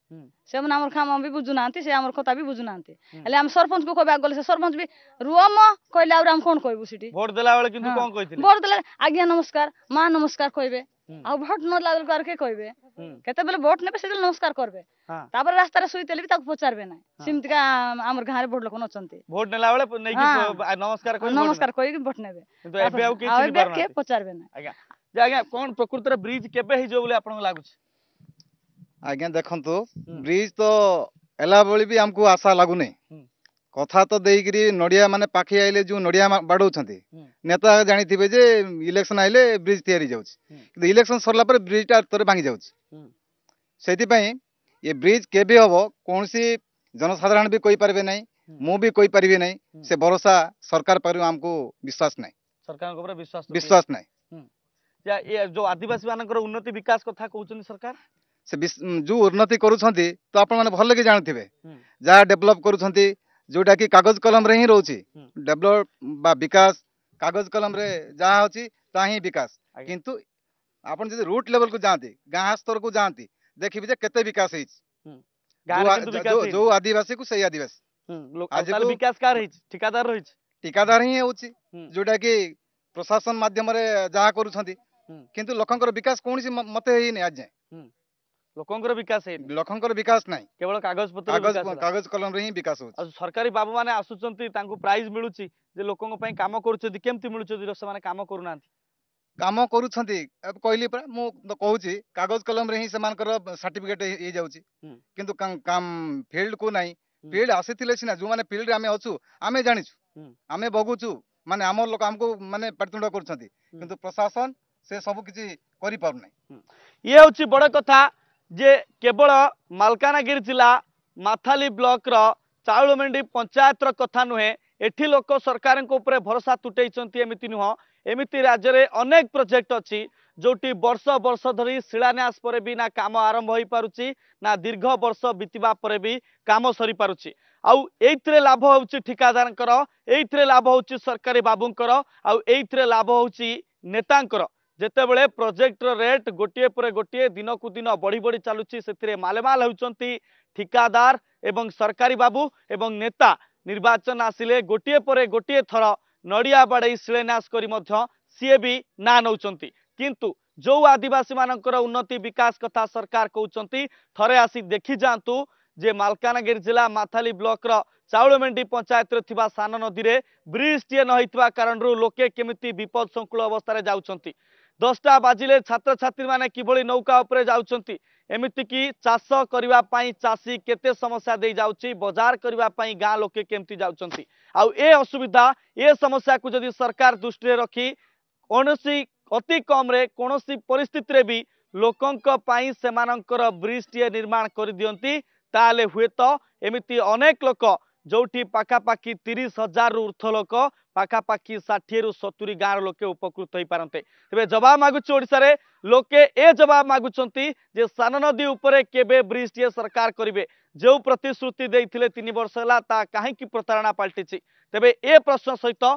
ସେମାନେ ଆମର ଖାମ ବି ବୁଝୁନାହାନ୍ତି ସେ ଆମର କଥା ବି ବୁଝୁନାହାନ୍ତି ହେଲେ ଆମେ ସରପଞ୍ଚକୁ କହିବାକୁ ଗଲେ ସେ ସରପଞ୍ଚ ବି ରୁହ ମ କହିଲେ ଆହୁରି ଆମେ କଣ କହିବୁ ସେଠି ଭୋଟ ଦେଲା ବେଳେ କିନ୍ତୁ କଣ କହିଥିଲେ ଭୋଟ ଦେଲା ଆଜ୍ଞା ନମସ୍କାର ମା ନମସ୍କାର କହିବେ ଆଉ ଭୋଟ ନ ଦେଲା ବେଳକୁ ଆଉ କିଏ କହିବେ କେତେବେଳେ ଭୋଟ ନେବେ ସେତେବେଳେ ନମସ୍କାର କରିବେ ତାପରେ ରାସ୍ତାରେ ଶୋଇଥିଲେ ବି ତାକୁ ପଚାରିବେ ନାହିଁ ସେମିତିକା ଆମର ଗାଁରେ ବହୁତ ଲୋକ ଅଛନ୍ତି ଭୋଟ ନେଲା ବେଳେ ନମସ୍କାର ନମସ୍କାର କହିକି ଭୋଟ ନେବେ ଆଉ ଏବେ କିଏ ପଚାରିବେ ନାହିଁ ଯେ ଆଜ୍ଞା କଣ ପ୍ରକୃତରେ ବ୍ରିଜ କେବେ ହେଇଯିବ ବୋଲି ଆପଣଙ୍କୁ ଲାଗୁଛି ଆଜ୍ଞା ଦେଖନ୍ତୁ ବ୍ରିଜ ତ ହେଲା ଭଳି ବି ଆମକୁ ଆଶା ଲାଗୁନି କଥା ତ ଦେଇକିରି ନଡ଼ିଆ ମାନେ ପାଖେଇ ଆଇଲେ ଯୋଉ ନଡ଼ିଆ ବାଡ଼ଉଛନ୍ତି ନେତା ଜାଣିଥିବେ ଯେ ଇଲେକ୍ସନ ଆଇଲେ ବ୍ରିଜ ତିଆରି ଯାଉଛି କିନ୍ତୁ ଇଲେକ୍ସନ ସରିଲା ପରେ ବ୍ରିଜଟା ଥରେ ଭାଙ୍ଗି ଯାଉଛି ସେଥିପାଇଁ ଏ ବ୍ରିଜ କେବେ ହବ କୌଣସି ଜନସାଧାରଣ ବି କହିପାରିବେ ନାହିଁ ମୁଁ ବି କହିପାରିବି ନାହିଁ ସେ ଭରସା ସରକାର ପାରିବ ଆମକୁ ବିଶ୍ୱାସ ନାହିଁ ସରକାରଙ୍କ ଉପରେ ବିଶ୍ୱାସ ବିଶ୍ୱାସ ନାହିଁ जो आदिवासी मान उन्नति विकास क्या कहते सरकार से जो उन्नति करुंट तो आप भलि जानते हैं जहाँ डेभलप कर जोटा कि कागज कलम रे रोच डेभलप विकास कागज कलम जहाँ अच्छी ता ही विकास किंतु आप रूट लेवल को जाती गाँ स्तर को जाती देखिए के जो आदिवासी को सही आदिवासी ठिकादार ही जोटा कि प्रशासन मध्यम जहाँ करुँच କିନ୍ତୁ ଲୋକଙ୍କର ବିକାଶ କୌଣସି ମତେ ହେଇନି ଆଜି ଯାଏଁ ଲୋକଙ୍କର ବିକାଶ ହେଇନି ଲୋକଙ୍କର ବିକାଶ ନାହିଁ କେବଳ କାଗଜ ପତ୍ର କାଗଜ କଲମରେ ହିଁ ବିକାଶ ହଉଛି ଆଉ ସରକାରୀ ବାବୁ ମାନେ ଆସୁଛନ୍ତି ତାଙ୍କୁ ପ୍ରାଇଜ ମିଳୁଛି ଯେ ଲୋକଙ୍କ ପାଇଁ କାମ କରୁଛନ୍ତି କେମିତି ମିଳୁଛନ୍ତି ସେମାନେ କାମ କରୁନାହାନ୍ତି କାମ କରୁଛନ୍ତି କହିଲି ପରା ମୁଁ କହୁଛି କାଗଜ କଲମରେ ହିଁ ସେମାନଙ୍କର ସାର୍ଟିଫିକେଟ ହେଇଯାଉଛି କିନ୍ତୁ ଫିଲ୍ଡକୁ ନାହିଁ ଫିଲ୍ଡ ଆସିଥିଲେ ସିନା ଯୋଉମାନେ ଫିଲ୍ଡରେ ଆମେ ଅଛୁ ଆମେ ଜାଣିଛୁ ଆମେ ଭୋଗୁଛୁ ମାନେ ଆମ ଲୋକ ଆମକୁ ମାନେ ପାଟିତୁଣ୍ଡ କରୁଛନ୍ତି କିନ୍ତୁ ପ୍ରଶାସନ ସେ ସବୁ କିଛି କରିପାରୁନାହିଁ ଇଏ ହଉଛି ବଡ କଥା ଯେ କେବଳ ମାଲକାନଗିରି ଜିଲ୍ଲା ମାଥାଲି ବ୍ଲକର ଚାଉଳମେଣ୍ଡି ପଞ୍ଚାୟତର କଥା ନୁହେଁ ଏଠି ଲୋକ ସରକାରଙ୍କ ଉପରେ ଭରସା ତୁଟେଇଛନ୍ତି ଏମିତି ନୁହଁ ଏମିତି ରାଜ୍ୟରେ ଅନେକ ପ୍ରୋଜେକ୍ଟ ଅଛି ଯେଉଁଠି ବର୍ଷ ବର୍ଷ ଧରି ଶିଳାନ୍ୟାସ ପରେ ବି ନା କାମ ଆରମ୍ଭ ହୋଇପାରୁଛି ନା ଦୀର୍ଘ ବର୍ଷ ବିତିବା ପରେ ବି କାମ ସରିପାରୁଛି ଆଉ ଏଇଥିରେ ଲାଭ ହେଉଛି ଠିକାଦାରଙ୍କର ଏଇଥିରେ ଲାଭ ହେଉଛି ସରକାରୀ ବାବୁଙ୍କର ଆଉ ଏଇଥିରେ ଲାଭ ହେଉଛି ନେତାଙ୍କର ଯେତେବେଳେ ପ୍ରୋଜେକ୍ଟର ରେଟ୍ ଗୋଟିଏ ପରେ ଗୋଟିଏ ଦିନକୁ ଦିନ ବଢ଼ି ବଢ଼ି ଚାଲୁଛି ସେଥିରେ ମାଲେମାଲ ହେଉଛନ୍ତି ଠିକାଦାର ଏବଂ ସରକାରୀ ବାବୁ ଏବଂ ନେତା ନିର୍ବାଚନ ଆସିଲେ ଗୋଟିଏ ପରେ ଗୋଟିଏ ଥର ନଡ଼ିଆ ବାଡ଼େଇ ଶିଳାନ୍ୟାସ କରି ମଧ୍ୟ ସିଏ ବି ନାଁ ନେଉଛନ୍ତି କିନ୍ତୁ ଯେଉଁ ଆଦିବାସୀମାନଙ୍କର ଉନ୍ନତି ବିକାଶ କଥା ସରକାର କହୁଛନ୍ତି ଥରେ ଆସି ଦେଖିଯାଆନ୍ତୁ ଯେ ମାଲକାନଗିରି ଜିଲ୍ଲା ମାଥାଲି ବ୍ଲକର ଚାଉଳମେଣ୍ଡି ପଞ୍ଚାୟତରେ ଥିବା ସାନ ନଦୀରେ ବ୍ରିଜ୍ଟିଏ ନ ହେଇଥିବା କାରଣରୁ ଲୋକେ କେମିତି ବିପଦ ସଂକୁଳ ଅବସ୍ଥାରେ ଯାଉଛନ୍ତି ଦଶଟା ବାଜିଲେ ଛାତ୍ରଛାତ୍ରୀମାନେ କିଭଳି ନୌକା ଉପରେ ଯାଉଛନ୍ତି ଏମିତିକି ଚାଷ କରିବା ପାଇଁ ଚାଷୀ କେତେ ସମସ୍ୟା ଦେଇ ଯାଉଛି ବଜାର କରିବା ପାଇଁ ଗାଁ ଲୋକେ କେମିତି ଯାଉଛନ୍ତି ଆଉ ଏ ଅସୁବିଧା ଏ ସମସ୍ୟାକୁ ଯଦି ସରକାର ଦୃଷ୍ଟିରେ ରଖି କୌଣସି ଅତି କମ୍ରେ କୌଣସି ପରିସ୍ଥିତିରେ ବି ଲୋକଙ୍କ ପାଇଁ ସେମାନଙ୍କର ବ୍ରିଜ୍ଟିଏ ନିର୍ମାଣ କରିଦିଅନ୍ତି ତାହେଲେ ହୁଏତ ଏମିତି ଅନେକ ଲୋକ ᱡᱚᱴᱤ ᱯᱟᱠᱟ ᱯᱟᱠᱤ 30000 ᱩᱨᱛᱷᱚᱞᱚᱠ ᱯᱟᱠᱟ ᱯᱟᱠᱤ 60 ᱨᱩ 70 ᱜᱟᱨ ᱞᱚᱠᱮ ᱩᱯᱚᱠᱨᱩᱛ ᱦᱤ ᱯᱟᱨᱟᱱᱛᱮ ᱛᱮᱵᱮ ᱡᱟᱣᱟᱵ ᱢᱟᱜᱩ ᱪᱚᱲᱤᱥᱟᱨᱮ ᱞᱚᱠᱮ ᱮ ᱡᱟᱣᱟᱵ ᱢᱟᱜᱩ ᱪᱷᱚᱱᱛᱤ ᱡᱮ ᱥᱟᱱᱟᱱᱫᱤ ᱩᱯᱚᱨᱮ ᱠᱮᱵᱮ ᱵᱨᱤᱡ ᱛᱮ ᱥᱚᱨᱠᱟᱨ ᱠᱟᱹᱨᱤᱵᱮ ᱡᱚ ᱯᱨᱚᱛᱤᱥᱨᱩᱛᱤ ᱫᱮᱭ ᱛᱤᱞᱮ ᱛᱤᱱᱤ ᱵᱟᱨᱥ ᱦᱟᱞᱟ ᱛᱟ ᱠᱟᱦᱤ ᱠᱤ ᱯᱨᱛᱟᱨᱟᱱᱟ ᱯᱟᱞᱴᱤ ᱪᱤ ᱛᱮᱵᱮ ᱮ ᱯᱨᱚᱥᱱ ᱥᱚഹിᱛ